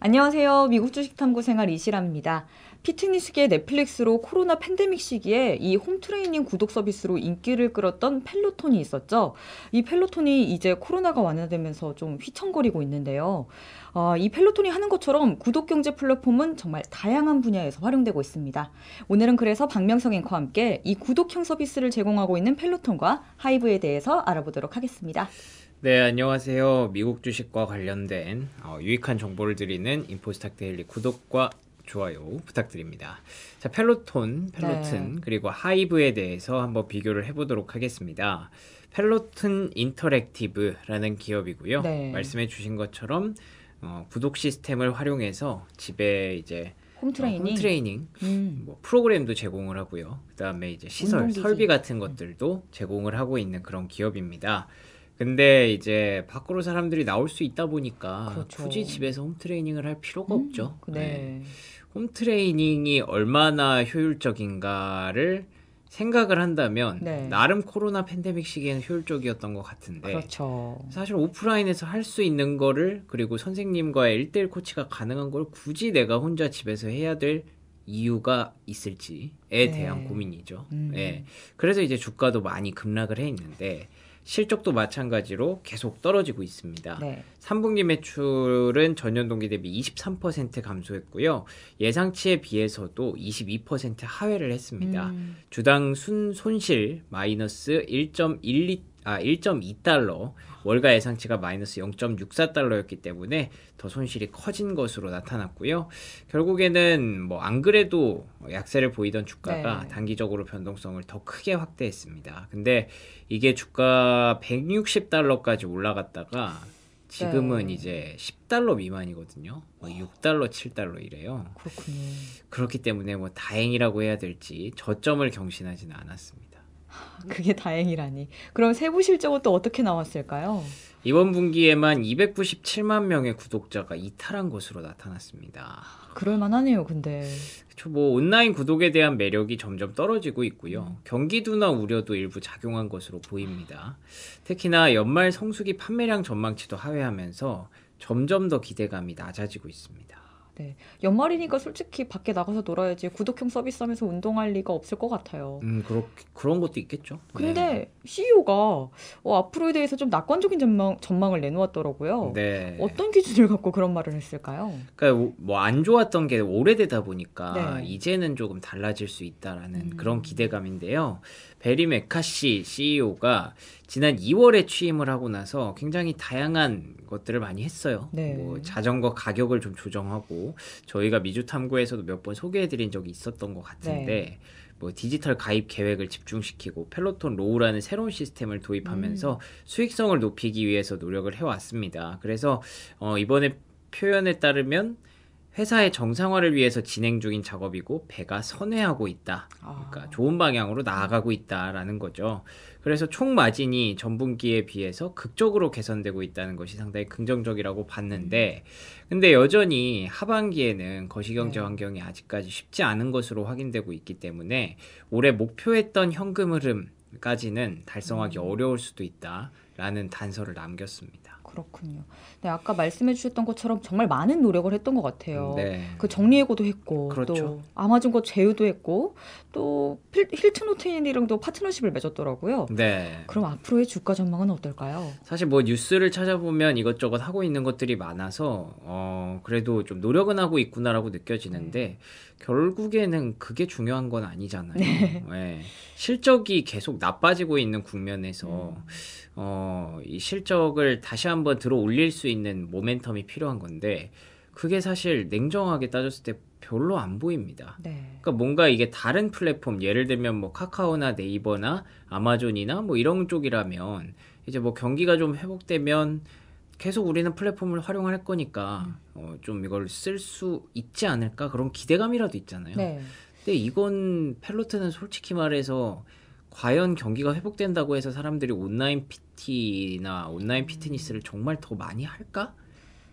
안녕하세요. 미국 주식탐구 생활 이시람입니다. 피트니스계 넷플릭스로 코로나 팬데믹 시기에 이 홈트레이닝 구독 서비스로 인기를 끌었던 펠로톤이 있었죠. 이 펠로톤이 이제 코로나가 완화되면서 좀 휘청거리고 있는데요. 어, 이 펠로톤이 하는 것처럼 구독 경제 플랫폼은 정말 다양한 분야에서 활용되고 있습니다. 오늘은 그래서 박명성 앵커와 함께 이 구독형 서비스를 제공하고 있는 펠로톤과 하이브에 대해서 알아보도록 하겠습니다. 네, 안녕하세요. 미국 주식과 관련된 어, 유익한 정보를 드리는 인포스탁 데일리 구독과 좋아요 부탁드립니다. 자, 펠로톤, 펠로튼 네. 그리고 하이브에 대해서 한번 비교를 해보도록 하겠습니다. 펠로튼 인터랙티브라는 기업이고요. 네. 말씀해주신 것처럼 어, 구독 시스템을 활용해서 집에 이제 홈트레이닝, 어, 홈트레이닝 음. 뭐 프로그램도 제공을 하고요. 그다음에 이제 시설, 운동기지. 설비 같은 것들도 제공을 하고 있는 그런 기업입니다. 근데 이제 밖으로 사람들이 나올 수 있다 보니까 그렇죠. 굳이 집에서 홈트레이닝을 할 필요가 음, 없죠. 네. 네. 홈트레이닝이 얼마나 효율적인가를 생각을 한다면 네. 나름 코로나 팬데믹 시기에는 효율적이었던 것 같은데 그렇죠. 사실 오프라인에서 할 수 있는 거를 그리고 선생님과의 일대일 코치가 가능한 걸 굳이 내가 혼자 집에서 해야 될 이유가 있을지에 네. 대한 고민이죠. 음. 예. 그래서 이제 주가도 많이 급락을 해 있는데 실적도 마찬가지로 계속 떨어지고 있습니다. 네. 3분기 매출은 전년 동기 대비 23% 감소했고요. 예상치에 비해서도 22% 하회를 했습니다. 음. 주당 순 손실 마이너스 1.12 아, 1.2달러, 월가 예상치가 마이너스 0.64달러였기 때문에 더 손실이 커진 것으로 나타났고요. 결국에는 뭐 안 그래도 약세를 보이던 주가가 네. 단기적으로 변동성을 더 크게 확대했습니다. 근데 이게 주가 160달러까지 올라갔다가 지금은 네. 이제 10달러 미만이거든요. 뭐 6달러, 7달러 이래요. 그렇군요. 그렇기 때문에 뭐 다행이라고 해야 될지 저점을 경신하지는 않았습니다. 그게 다행이라니. 그럼 세부 실적은 또 어떻게 나왔을까요? 이번 분기에만 297만 명의 구독자가 이탈한 것으로 나타났습니다. 그럴만하네요, 근데. 뭐 온라인 구독에 대한 매력이 점점 떨어지고 있고요. 음. 경기도나 우려도 일부 작용한 것으로 보입니다. 특히나 연말 성수기 판매량 전망치도 하회하면서 점점 더 기대감이 낮아지고 있습니다. 네. 연말이니까 솔직히 밖에 나가서 놀아야지 구독형 서비스하면서 운동할 리가 없을 것 같아요. 음, 그렇, 그런 것도 있겠죠. 네. 근데 네. CEO가 어, 앞으로에 대해서 좀 낙관적인 전망, 전망을 내놓았더라고요. 네. 어떤 기준을 갖고 그런 말을 했을까요? 그러니까 뭐 안 좋았던 게 오래되다 보니까 네. 이제는 조금 달라질 수 있다라는 음. 그런 기대감인데요. 베리 메카시 CEO가 지난 2월에 취임을 하고 나서 굉장히 다양한 것들을 많이 했어요. 네. 뭐 자전거 가격을 좀 조정하고 저희가 미주 탐구에서도 몇 번 소개해드린 적이 있었던 것 같은데 네. 뭐 디지털 가입 계획을 집중시키고 펠로톤 로우라는 새로운 시스템을 도입하면서 음. 수익성을 높이기 위해서 노력을 해왔습니다. 그래서 어, 이번에 표현에 따르면 회사의 정상화를 위해서 진행 중인 작업이고 배가 선회하고 있다. 그러니까 아. 좋은 방향으로 나아가고 있다라는 거죠. 그래서 총 마진이 전분기에 비해서 극적으로 개선되고 있다는 것이 상당히 긍정적이라고 봤는데 음. 근데 여전히 하반기에는 거시경제 네. 환경이 아직까지 쉽지 않은 것으로 확인되고 있기 때문에 올해 목표했던 현금 흐름까지는 달성하기 음. 어려울 수도 있다라는 단서를 남겼습니다. 그렇군요. 네, 아까 말씀해 주셨던 것처럼 정말 많은 노력을 했던 것 같아요. 음, 네. 그 정리해고도 했고 그렇죠. 또 아마존과 제휴도 했고 또 필, 힐튼 호텔이랑도 파트너십을 맺었더라고요. 네. 그럼 앞으로의 주가 전망은 어떨까요? 사실 뭐 뉴스를 찾아보면 이것저것 하고 있는 것들이 많아서 어, 그래도 좀 노력은 하고 있구나라고 느껴지는데 네. 결국에는 그게 중요한 건 아니잖아요. 네. 네. 실적이 계속 나빠지고 있는 국면에서 음. 어, 이 실적을 다시 한번 한번 들어 올릴 수 있는 모멘텀이 필요한 건데 그게 사실 냉정하게 따졌을 때 별로 안 보입니다. 네. 그러니까 뭔가 이게 다른 플랫폼 예를 들면 뭐 카카오나 네이버나 아마존이나 뭐 이런 쪽이라면 이제 뭐 경기가 좀 회복되면 계속 우리는 플랫폼을 활용할 거니까 음. 어, 좀 이걸 쓸 수 있지 않을까 그런 기대감이라도 있잖아요. 네. 근데 이건 펠로트는 솔직히 말해서 과연 경기가 회복된다고 해서 사람들이 온라인 피, PT나 온라인 피트니스를 정말 더 많이 할까?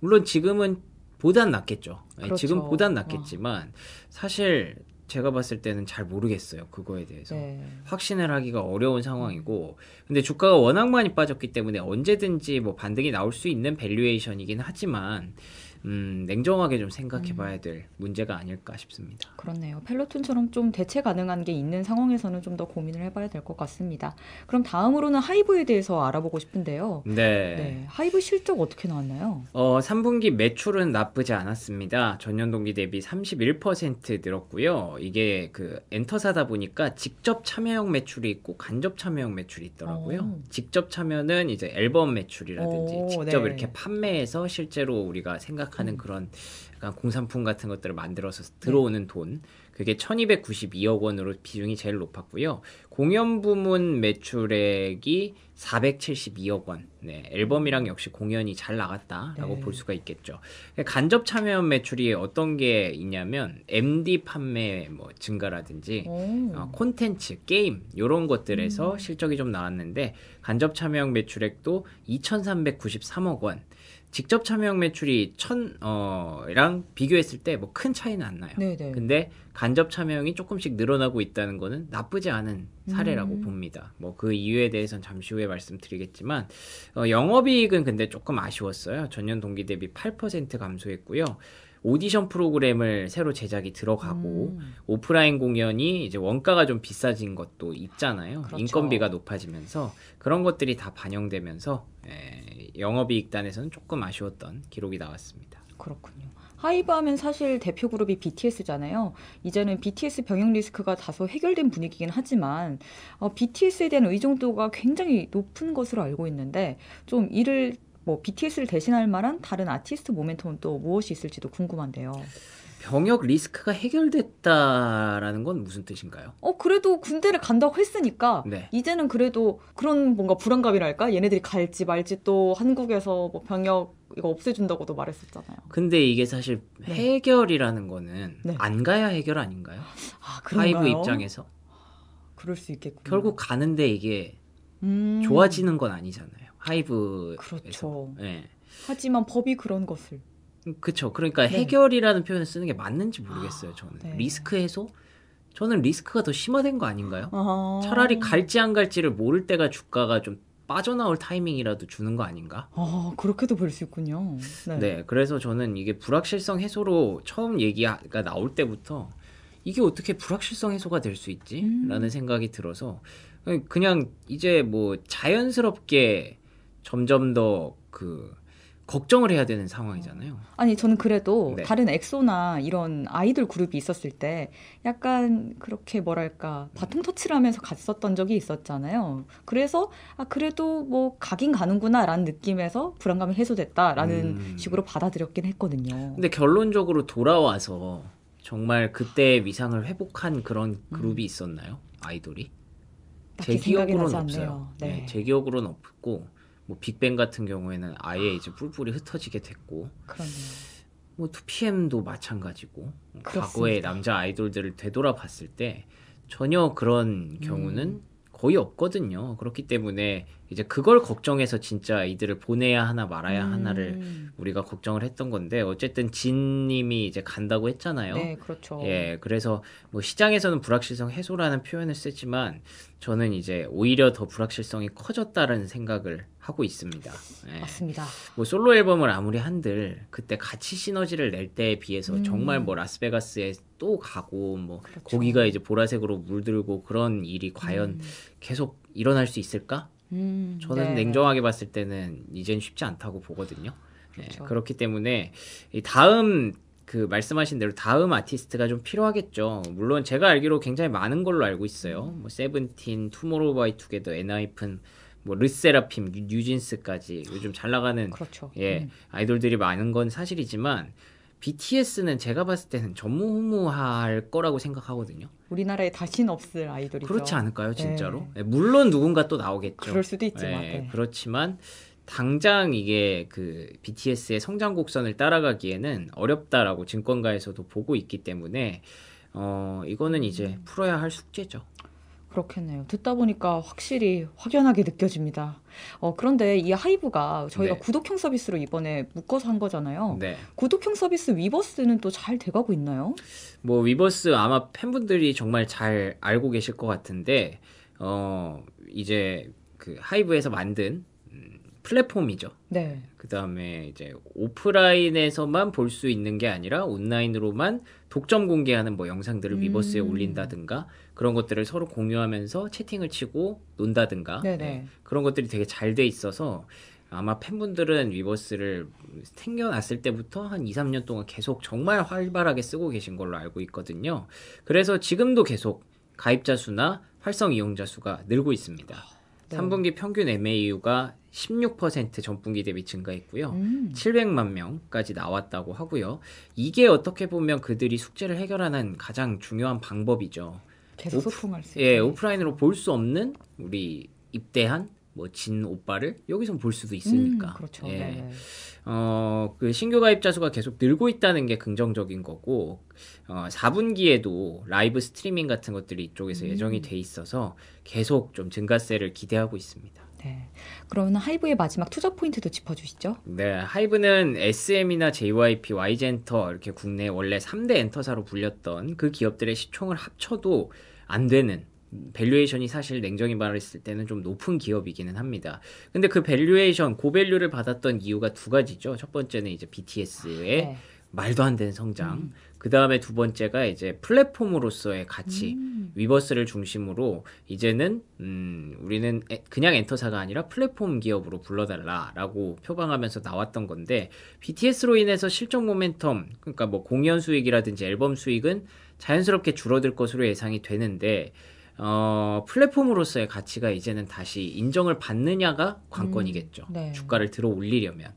물론 지금은 보단 낫겠죠. 예, 그렇죠. 지금 보단 낫겠지만 사실 제가 봤을 때는 잘 모르겠어요. 그거에 대해서 네. 확신을 하기가 어려운 상황이고, 근데 주가가 워낙 많이 빠졌기 때문에 언제든지 뭐 반등이 나올 수 있는 밸류에이션이긴 하지만 음, 냉정하게 좀 생각해봐야 음. 될 음. 문제가 아닐까 싶습니다. 그렇네요. 펠로톤처럼 좀 대체 가능한 게 있는 상황에서는 좀 더 고민을 해봐야 될 것 같습니다. 그럼 다음으로는 하이브에 대해서 알아보고 싶은데요. 네. 네. 하이브 실적 어떻게 나왔나요? 어, 3분기 매출은 나쁘지 않았습니다. 전년 동기 대비 31% 늘었고요. 이게 그 엔터사다 보니까 직접 참여형 매출이 있고 간접 참여형 매출이 있더라고요. 오. 어. 직접 참여는 이제 앨범 매출이라든지 오, 직접 네. 이렇게 판매해서 실제로 우리가 생각 하는 음. 그런 약간 공산품 같은 것들을 만들어서 네. 들어오는 돈 그게 1292억 원으로 비중이 제일 높았고요. 공연 부문 매출액이 472억 원. 네, 앨범이랑 역시 공연이 잘 나갔다라고 네. 볼 수가 있겠죠. 그러니까 간접 참여연 매출이 어떤 게 있냐면 MD 판매 뭐 증가라든지 어, 콘텐츠, 게임 이런 것들에서 음. 실적이 좀 나왔는데 간접 참여형 매출액도 2,393억 원. 직접 참여형 매출이 천랑 어, 비교했을 때 뭐 큰 차이는 안 나요. 네네. 네. 근데 간접 참여형이 조금씩 늘어나고 있다는 거는 나쁘지 않은 사례라고 음. 봅니다. 뭐 그 이유에 대해서는 잠시 후에 말씀드리겠지만 어, 영업이익은 근데 조금 아쉬웠어요. 전년 동기 대비 8% 감소했고요. 오디션 프로그램을 새로 제작이 들어가고 음. 오프라인 공연이 이제 원가가 좀 비싸진 것도 있잖아요. 그렇죠. 인건비가 높아지면서 그런 것들이 다 반영되면서 예, 영업이익단에서는 조금 아쉬웠던 기록이 나왔습니다. 그렇군요. 하이브하면 사실 대표 그룹이 BTS잖아요. 이제는 BTS 병역 리스크가 다소 해결된 분위기긴 하지만 어, BTS에 대한 의존도가 굉장히 높은 것으로 알고 있는데 좀 이를 뭐 BTS를 대신할 만한 다른 아티스트 모멘텀또 무엇이 있을지도 궁금한데요. 병역 리스크가 해결됐다라는 건 무슨 뜻인가요? 어 그래도 군대를 간다고 했으니까 네. 이제는 그래도 그런 뭔가 불안감이랄까 얘네들이 갈지 말지 또 한국에서 뭐 병역 이거 없애준다고도 말했었잖아요. 근데 이게 사실 네. 해결이라는 거는 네. 안 가야 해결 아닌가요? 아 그런가요? 파이브 입장에서 그럴 수 있겠군요. 결국 가는데 이게 음... 좋아지는 건 아니잖아요. 하이브에서. 그렇죠. 네. 하지만 법이 그런 것을. 그쵸. 그러니까 네. 해결이라는 표현을 쓰는 게 맞는지 모르겠어요. 아, 저는 네. 리스크 해소. 저는 리스크가 더 심화된 거 아닌가요? 어... 차라리 갈지 안 갈지를 모를 때가 주가가 좀 빠져나올 타이밍이라도 주는 거 아닌가? 아 그렇게도 볼 수 있군요. 네. 네. 그래서 저는 이게 불확실성 해소로 처음 얘기가 나올 때부터 이게 어떻게 불확실성 해소가 될 수 있지?라는 음. 생각이 들어서 그냥 이제 뭐 자연스럽게 점점 더그 걱정을 해야 되는 상황이잖아요. 아니 저는 그래도 네. 다른 엑소나 이런 아이돌 그룹이 있었을 때 약간 그렇게 뭐랄까 바통 터치를 하면서 갔었던 적이 있었잖아요. 그래서 아 그래도 뭐 가긴 가는구나라는 느낌에서 불안감이 해소됐다라는 음. 식으로 받아들였긴 했거든요. 근데 결론적으로 돌아와서 정말 그때 위상을 회복한 그런 그룹이 음. 있었나요? 아이돌이? 제 기억으로는 없어요. 네. 네, 제 기억으로는 없고 뭐 빅뱅 같은 경우에는 아예 이제 뿔뿔이 흩어지게 됐고 그러네요. 뭐 2PM도 마찬가지고 그렇습니다. 과거의 남자 아이돌들을 되돌아봤을 때 전혀 그런 경우는 음. 거의 없거든요. 그렇기 때문에 이제 그걸 걱정해서 진짜 아 이들을 보내야 하나 말아야 음. 하나를 우리가 걱정을 했던 건데 어쨌든 진님이 이제 간다고 했잖아요. 네, 그렇죠. 예, 그래서 뭐 시장에서는 불확실성 해소라는 표현을 쓰지만 저는 이제 오히려 더 불확실성이 커졌다는 생각을 하고 있습니다. 예. 맞습니다. 뭐 솔로 앨범을 아무리 한들 그때 같이 시너지를 낼 때에 비해서 음. 정말 뭐 라스베가스에 또 가고 뭐 그렇죠. 고기가 이제 보라색으로 물들고 그런 일이 과연 음. 계속 일어날 수 있을까? 음, 저는 네. 냉정하게 봤을 때는 이젠 쉽지 않다고 보거든요. 네, 그렇죠. 네, 그렇기 때문에 다음 그 말씀하신 대로 다음 아티스트가 좀 필요하겠죠. 물론 제가 알기로 굉장히 많은 걸로 알고 있어요. 음. 뭐 세븐틴, 투모로우바이투게더, 엔하이픈, 뭐 르세라핌, 뉴진스까지 요즘 잘 나가는 그렇죠. 예 음. 아이돌들이 많은 건 사실이지만 BTS는 제가 봤을 때는 전무후무할 거라고 생각하거든요. 우리나라에 다신 없을 아이돌이죠. 그렇지 않을까요, 네. 진짜로? 네. 물론 누군가 또 나오겠죠. 그럴 수도 있지만. 네, 네. 그렇지만 당장 이게 그 BTS의 성장 곡선을 따라가기에는 어렵다라고 증권가에서도 보고 있기 때문에 어 이거는 이제 음. 풀어야 할 숙제죠. 그렇겠네요. 듣다 보니까 확실히 확연하게 느껴집니다. 어, 그런데 이 하이브가 저희가 네. 구독형 서비스로 이번에 묶어서 한 거잖아요. 네. 구독형 서비스 위버스는 또 잘 돼가고 있나요? 뭐 위버스 아마 팬분들이 정말 잘 알고 계실 것 같은데 어 이제 그 하이브에서 만든 플랫폼이죠. 네. 그 다음에 이제 오프라인에서만 볼 수 있는 게 아니라 온라인으로만 독점 공개하는 뭐 영상들을 음. 위버스에 올린다든가 그런 것들을 서로 공유하면서 채팅을 치고 논다든가 네. 네, 네. 그런 것들이 되게 잘 돼 있어서 아마 팬분들은 위버스를 생겨났을 때부터 한 2, 3년 동안 계속 정말 활발하게 쓰고 계신 걸로 알고 있거든요. 그래서 지금도 계속 가입자 수나 활성 이용자 수가 늘고 있습니다. 3분기 평균 MAU가 16% 전분기 대비 증가했고요. 음. 700만 명까지 나왔다고 하고요. 이게 어떻게 보면 그들이 숙제를 해결하는 가장 중요한 방법이죠. 계속 소통할 수 있게. 예, 오프라인으로 볼 수 없는 우리 입대한 뭐진 오빠를 여기선 볼 수도 있으니까. 음, 그렇죠. 예. 네, 네. 어, 그 신규 가입자 수가 계속 늘고 있다는 게 긍정적인 거고 어, 4분기에도 라이브 스트리밍 같은 것들이 이쪽에서 음. 예정이 돼 있어서 계속 좀 증가세를 기대하고 있습니다. 네. 그러면 하이브의 마지막 투자 포인트도 짚어주시죠. 네. 하이브는 SM이나 JYP, Y젠터 이렇게 국내 원래 3대 엔터사로 불렸던 그 기업들의 시총을 합쳐도 안 되는 밸류에이션이 사실 냉정히 말했을 때는 좀 높은 기업이기는 합니다. 근데 그 밸류에이션 고밸류를 받았던 이유가 두 가지죠. 첫 번째는 이제 BTS의 아, 네. 말도 안 되는 성장. 음. 그 다음에 두 번째가 이제 플랫폼으로서의 가치, 음. 위버스를 중심으로 이제는 음, 우리는 에, 그냥 엔터사가 아니라 플랫폼 기업으로 불러달라라고 표방하면서 나왔던 건데 BTS로 인해서 실적 모멘텀, 그러니까 뭐 공연 수익이라든지 앨범 수익은 자연스럽게 줄어들 것으로 예상이 되는데 어, 플랫폼으로서의 가치가 이제는 다시 인정을 받느냐가 관건이겠죠. 음, 네. 주가를 들어 올리려면.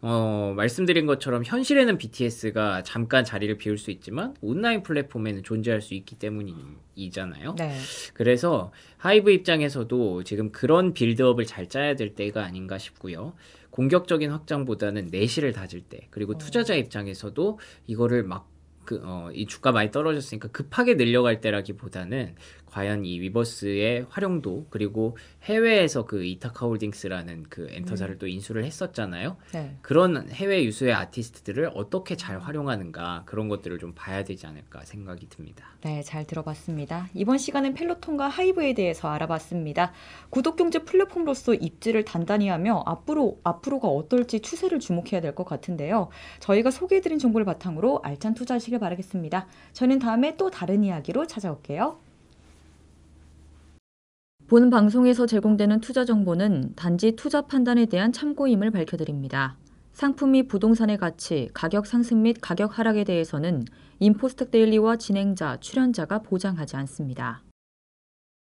어, 말씀드린 것처럼 현실에는 BTS가 잠깐 자리를 비울 수 있지만 온라인 플랫폼에는 존재할 수 있기 때문이잖아요. 네. 그래서 하이브 입장에서도 지금 그런 빌드업을 잘 짜야 될 때가 아닌가 싶고요. 공격적인 확장보다는 내실을 다질 때, 그리고 음. 투자자 입장에서도 이거를 막 그, 어, 이 주가 많이 떨어졌으니까 급하게 늘려갈 때라기보다는 과연 이 위버스의 활용도 그리고 해외에서 그 이타카 홀딩스라는 그 엔터사를 음. 또 인수를 했었잖아요. 네. 그런 해외 유수의 아티스트들을 어떻게 잘 활용하는가 그런 것들을 좀 봐야 되지 않을까 생각이 듭니다. 네, 잘 들어봤습니다. 이번 시간은 펠로톤과 하이브에 대해서 알아봤습니다. 구독 경제 플랫폼으로서 입지를 단단히 하며 앞으로 앞으로가 어떨지 추세를 주목해야 될 것 같은데요. 저희가 소개해드린 정보를 바탕으로 알찬 투자하시길 바라겠습니다. 저는 다음에 또 다른 이야기로 찾아올게요. 본 방송에서 제공되는 투자 정보는 단지 투자 판단에 대한 참고임을 밝혀드립니다. 상품 및 부동산의 가치, 가격 상승 및 가격 하락에 대해서는 인포스텍 데일리와 진행자, 출연자가 보장하지 않습니다.